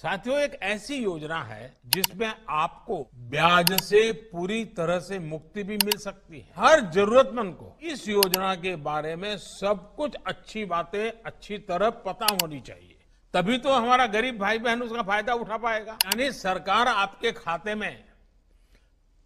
साथियों एक ऐसी योजना है जिसमें आपको ब्याज से पूरी तरह से मुक्ति भी मिल सकती है हर जरूरतमंद को इस योजना के बारे में सब कुछ अच्छी बातें अच्छी तरह पता होनी चाहिए तभी तो हमारा गरीब भाई बहन उसका फायदा उठा पाएगा यानी सरकार आपके खाते में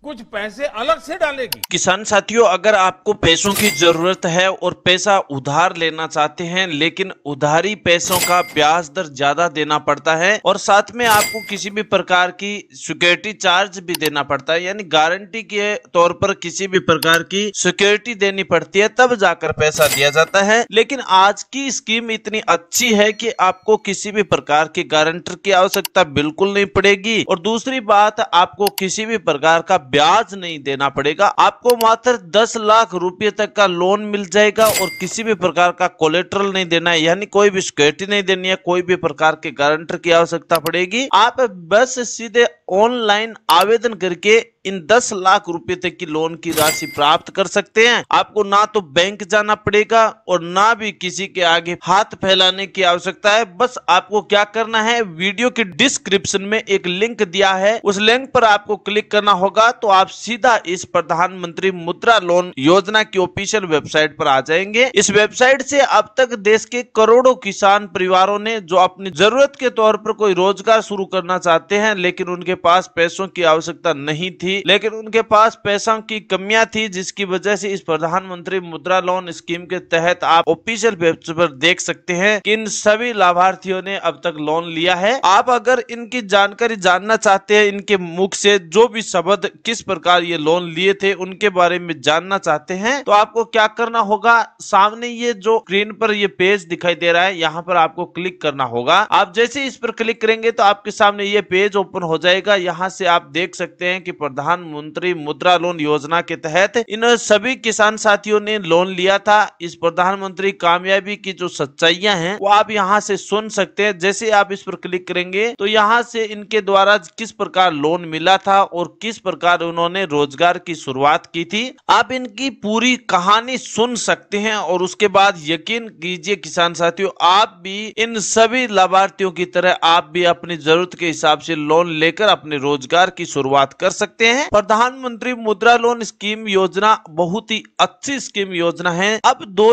कुछ पैसे अलग से डालेगी किसान साथियों अगर आपको पैसों की जरूरत है और पैसा उधार लेना चाहते हैं लेकिन उधारी पैसों का ब्याज दर ज्यादा देना पड़ता है और साथ में आपको किसी भी प्रकार की सिक्योरिटी चार्ज भी देना पड़ता है यानी गारंटी के तौर पर किसी भी प्रकार की सिक्योरिटी देनी पड़ती है तब जाकर पैसा दिया जाता है लेकिन आज की स्कीम इतनी अच्छी है की आपको किसी भी प्रकार के गारंटर की आवश्यकता बिल्कुल नहीं पड़ेगी और दूसरी बात आपको किसी भी प्रकार का ब्याज नहीं देना पड़ेगा आपको मात्र दस लाख रुपए तक का लोन मिल जाएगा और किसी भी प्रकार का कोलेट्रल नहीं देना है यानी कोई भी सिक्योरिटी नहीं देनी है कोई भी प्रकार के गारंटर की आवश्यकता पड़ेगी आप बस सीधे ऑनलाइन आवेदन करके इन 10 लाख रुपए तक की लोन की राशि प्राप्त कर सकते हैं आपको ना तो बैंक जाना पड़ेगा और ना भी किसी के आगे हाथ फैलाने की आवश्यकता है बस आपको क्या करना है वीडियो के डिस्क्रिप्शन में एक लिंक दिया है उस लिंक पर आपको क्लिक करना होगा तो आप सीधा इस प्रधानमंत्री मुद्रा लोन योजना की ऑफिशियल वेबसाइट पर आ जाएंगे इस वेबसाइट से अब तक देश के करोड़ों किसान परिवारों ने जो अपनी जरूरत के तौर पर कोई रोजगार शुरू करना चाहते हैं लेकिन उनके पास पैसों की आवश्यकता नहीं थी लेकिन उनके पास पैसों की कमियां थी जिसकी वजह से इस प्रधानमंत्री मुद्रा लोन स्कीम के तहत आप ऑफिशियल वेबसाइट पर देख सकते हैं कि इन सभी लाभार्थियों ने अब तक लोन लिया है आप अगर इनकी जानकारी जानना चाहते हैं इनके मुख से जो भी शब्द किस जिस प्रकार ये लोन लिए थे उनके बारे में जानना चाहते हैं तो आपको क्या करना होगा सामने ये जो स्क्रीन पर ये पेज दिखाई दे रहा है यहाँ पर आपको क्लिक करना होगा आप जैसे इस पर क्लिक करेंगे तो आपके सामने ये पेज ओपन हो जाएगा यहाँ से आप देख सकते हैं कि प्रधानमंत्री मुद्रा लोन योजना के तहत इन सभी किसान साथियों ने लोन लिया था इस प्रधानमंत्री कामयाबी की जो सच्चाइया है वो आप यहाँ से सुन सकते हैं जैसे आप इस पर क्लिक करेंगे तो यहाँ से इनके द्वारा किस प्रकार लोन मिला था और किस प्रकार बाद उन्होंने रोजगार की शुरुआत की थी आप इनकी पूरी कहानी सुन सकते हैं और उसके बाद यकीन कीजिए किसान साथियों आप भी इन सभी लाभार्थियों की तरह आप भी अपनी जरूरत के हिसाब से लोन लेकर अपने रोजगार की शुरुआत कर सकते हैं प्रधानमंत्री मुद्रा लोन स्कीम योजना बहुत ही अच्छी स्कीम योजना है अब दो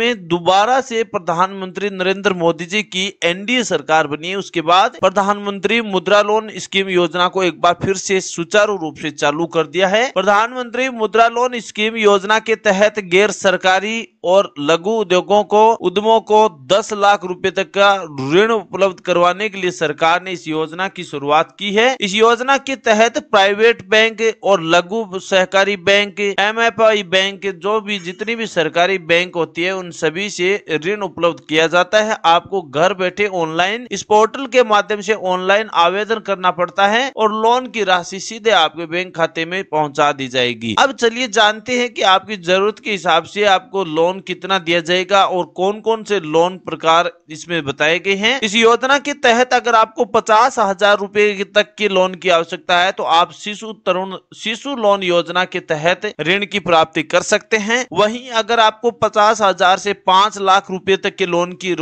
में दोबारा से प्रधानमंत्री नरेंद्र मोदी जी की एनडीए सरकार बनी है उसके बाद प्रधानमंत्री मुद्रा लोन स्कीम योजना को एक बार फिर से सुचारू रूप से चालू कर दिया है प्रधानमंत्री मुद्रा लोन स्कीम योजना के तहत गैर सरकारी और लघु उद्योगों को उद्यमों को 10 लाख रुपए तक का ऋण उपलब्ध करवाने के लिए सरकार ने इस योजना की शुरुआत की है इस योजना के तहत प्राइवेट बैंक और लघु सहकारी बैंक एम बैंक जो भी जितनी भी सरकारी बैंक होती है उन सभी से ऋण उपलब्ध किया जाता है आपको घर बैठे ऑनलाइन इस पोर्टल के माध्यम से ऑनलाइन आवेदन करना पड़ता है और लोन की राशि सीधे आप आपके बैंक खाते में पहुंचा दी जाएगी अब चलिए जानते हैं कि आपकी जरूरत के हिसाब से आपको लोन कितना दिया जाएगा और कौन कौन से लोन प्रकार इसमें बताए गए हैं इस योजना के तहत अगर आपको पचास हजार रूपए तक के लोन की आवश्यकता है तो आप शिशु तरुण शिशु लोन योजना के तहत ऋण की प्राप्ति कर सकते हैं वहीं अगर आपको पचास हजार से पांच लाख रुपए तक के लोन की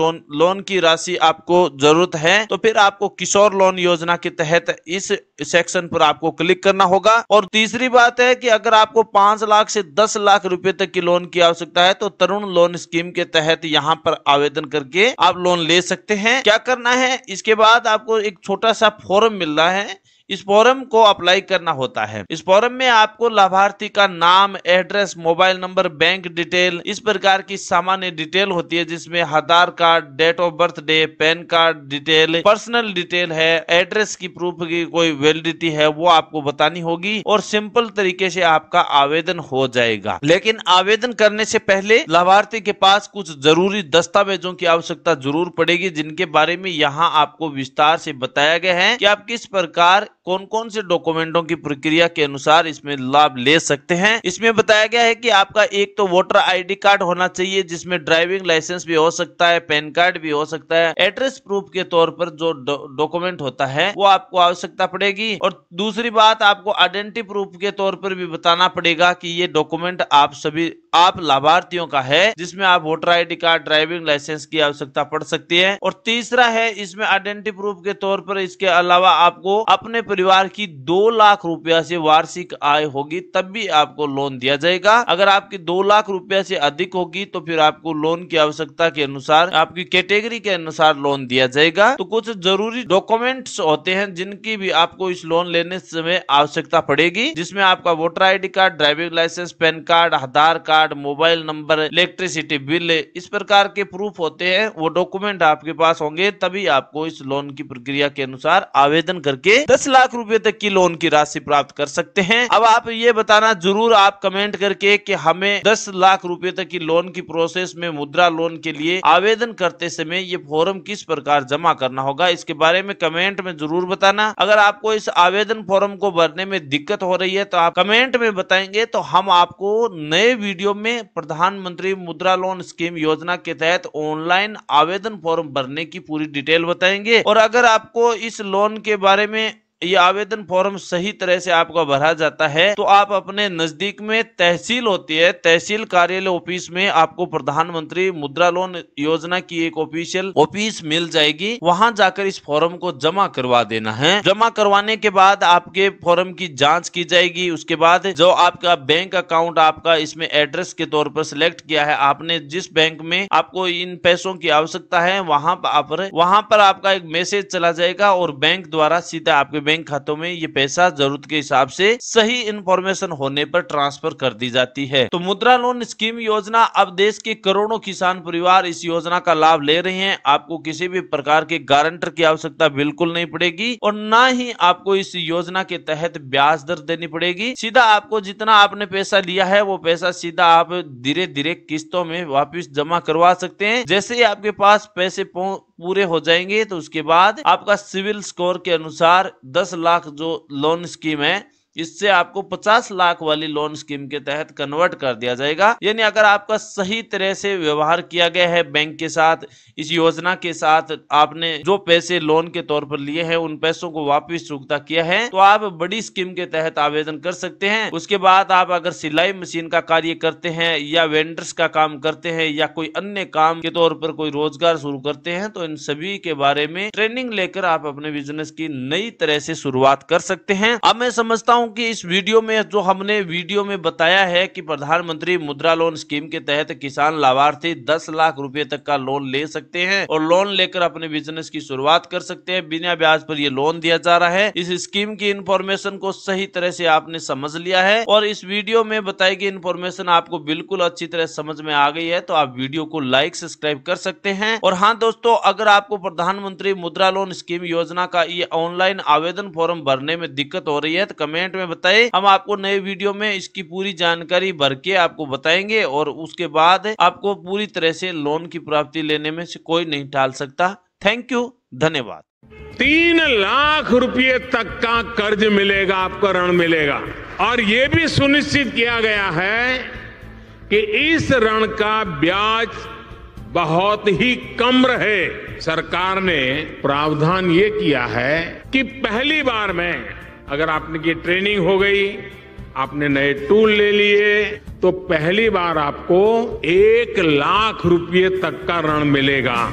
लोन की राशि आपको जरूरत है तो फिर आपको किशोर लोन योजना के तहत इस सेक्शन पर आपको क्लिक करना करना होगा और तीसरी बात है कि अगर आपको पांच लाख से दस लाख रुपए तक की लोन की आवश्यकता है तो तरुण लोन स्कीम के तहत यहाँ पर आवेदन करके आप लोन ले सकते हैं क्या करना है इसके बाद आपको एक छोटा सा फॉर्म मिल रहा है इस फॉर्म को अप्लाई करना होता है इस फॉर्म में आपको लाभार्थी का नाम address mobile number bank detail इस प्रकार की सामान्य डिटेल होती है जिसमें Aadhaar card date of birth day PAN card detail personal detail है एड्रेस की प्रूफ की कोई वैलिडिटी है वो आपको बतानी होगी और सिंपल तरीके से आपका आवेदन हो जाएगा लेकिन आवेदन करने से पहले लाभार्थी के पास कुछ जरूरी दस्तावेजों की आवश्यकता जरूर पड़ेगी जिनके बारे में यहाँ आपको विस्तार से बताया गया है कि आप किस प्रकार कौन कौन से डॉक्यूमेंटों की प्रक्रिया के अनुसार इसमें लाभ ले सकते हैं इसमें बताया गया है कि आपका एक तो वोटर आईडी कार्ड होना चाहिए जिसमें ड्राइविंग लाइसेंस भी हो सकता है पैन कार्ड भी हो सकता है एड्रेस प्रूफ के तौर पर जो डॉक्यूमेंट होता है वो आपको आवश्यकता पड़ेगी और दूसरी बात आपको आइडेंटिटी प्रूफ के तौर पर भी बताना पड़ेगा की ये डॉक्यूमेंट आप सभी आप लाभार्थियों का है जिसमें आप voter ID card driving licence की आवश्यकता पड़ सकती है और तीसरा है इसमें आइडेंटिटी प्रूफ के तौर पर इसके अलावा आपको अपने परिवार की दो लाख रुपया से वार्षिक आय होगी तब भी आपको लोन दिया जाएगा अगर आपकी दो लाख रुपया से अधिक होगी तो फिर आपको लोन की आवश्यकता के अनुसार आपकी कैटेगरी के अनुसार लोन दिया जाएगा तो कुछ जरूरी डॉक्यूमेंट्स होते हैं जिनकी भी आपको इस लोन लेने समय आवश्यकता पड़ेगी जिसमें आपका voter I card driving licence PAN card Aadhaar card mobile number electricity bill इस प्रकार के प्रूफ होते हैं वो डॉक्यूमेंट आपके पास होंगे तभी आपको इस लोन की प्रक्रिया के अनुसार आवेदन करके दस लाख लाख रुपए तक की लोन की राशि प्राप्त कर सकते हैं अब आप ये बताना जरूर आप कमेंट करके कि हमें 10 लाख रुपए तक की लोन की प्रोसेस में मुद्रा लोन के लिए आवेदन करते समय ये फॉर्म किस प्रकार जमा करना होगा इसके बारे में कमेंट में जरूर बताना अगर आपको इस आवेदन फॉर्म को भरने में दिक्कत हो रही है तो आप कमेंट में बताएंगे तो हम आपको नए वीडियो में प्रधानमंत्री मुद्रा लोन स्कीम योजना के तहत ऑनलाइन आवेदन फॉर्म भरने की पूरी डिटेल बताएंगे और अगर आपको इस लोन के बारे में ये आवेदन फॉर्म सही तरह से आपका भरा जाता है तो आप अपने नजदीक में तहसील होती है तहसील कार्यालय ऑफिस में आपको प्रधानमंत्री मुद्रा लोन योजना की एक ऑफिशियल ऑफिस मिल जाएगी वहां जाकर इस फॉर्म को जमा करवा देना है जमा करवाने के बाद आपके फॉर्म की जांच की जाएगी उसके बाद जो आपका बैंक अकाउंट आपका इसमें एड्रेस के तौर पर सिलेक्ट किया है आपने जिस बैंक में आपको इन पैसों की आवश्यकता है वहां पर वहां पर आपका एक मैसेज चला जाएगा और बैंक द्वारा सीधा आपके बैंक खातों में ये पैसा जरूरत के हिसाब से सही इंफॉर्मेशन होने पर ट्रांसफर कर दी जाती है तो मुद्रा लोन स्कीम योजना अब देश के करोड़ों किसान परिवार इस योजना का लाभ ले रहे हैं आपको किसी भी प्रकार के गारंटर की आवश्यकता बिल्कुल नहीं पड़ेगी और न ही आपको इस योजना के तहत ब्याज दर देनी पड़ेगी सीधा आपको जितना आपने पैसा लिया है वो पैसा सीधा आप धीरे धीरे किस्तों में वापिस जमा करवा सकते हैं जैसे ही आपके पास पैसे पूरे हो जाएंगे तो उसके बाद आपका सिविल स्कोर के अनुसार दस लाख जो लोन स्कीम है इससे आपको 50 लाख वाली लोन स्कीम के तहत कन्वर्ट कर दिया जाएगा यानी अगर आपका सही तरह से व्यवहार किया गया है बैंक के साथ इस योजना के साथ आपने जो पैसे लोन के तौर पर लिए हैं उन पैसों को वापस चुकता किया है तो आप बड़ी स्कीम के तहत आवेदन कर सकते हैं उसके बाद आप अगर सिलाई मशीन का कार्य करते हैं या वेंडर्स का काम करते हैं या कोई अन्य काम के तौर पर कोई रोजगार शुरू करते हैं तो इन सभी के बारे में ट्रेनिंग लेकर आप अपने बिजनेस की नई तरह से शुरुआत कर सकते हैं अब मैं समझता हूँ हूं कि इस वीडियो में जो हमने वीडियो में बताया है कि प्रधानमंत्री मुद्रा लोन स्कीम के तहत किसान लाभार्थी 10 लाख रुपए तक का लोन ले सकते हैं और लोन लेकर अपने बिजनेस की शुरुआत कर सकते हैं बिना ब्याज पर ये लोन दिया जा रहा है इस स्कीम की इन्फॉर्मेशन को सही तरह से आपने समझ लिया है और इस वीडियो में बताई गई इन्फॉर्मेशन आपको बिल्कुल अच्छी तरह समझ में आ गई है तो आप वीडियो को लाइक सब्सक्राइब कर सकते हैं और हाँ दोस्तों अगर आपको प्रधानमंत्री मुद्रा लोन स्कीम योजना का ये ऑनलाइन आवेदन फॉर्म भरने में दिक्कत हो रही है तो कमेंट कमेंट में बताए हम आपको नए वीडियो में इसकी पूरी जानकारी भर के आपको बताएंगे और उसके बाद आपको पूरी तरह से लोन की प्राप्ति लेने में से कोई नहीं टाल सकता थैंक यू धन्यवाद तीन लाख रुपए तक का कर्ज मिलेगा आपको ऋण मिलेगा और ये भी सुनिश्चित किया गया है कि इस ऋण का ब्याज बहुत ही कम रहे सरकार ने प्रावधान ये किया है कि पहली बार में अगर आपने की ट्रेनिंग हो गई आपने नए टूल ले लिए तो पहली बार आपको एक लाख रुपए तक का ऋण मिलेगा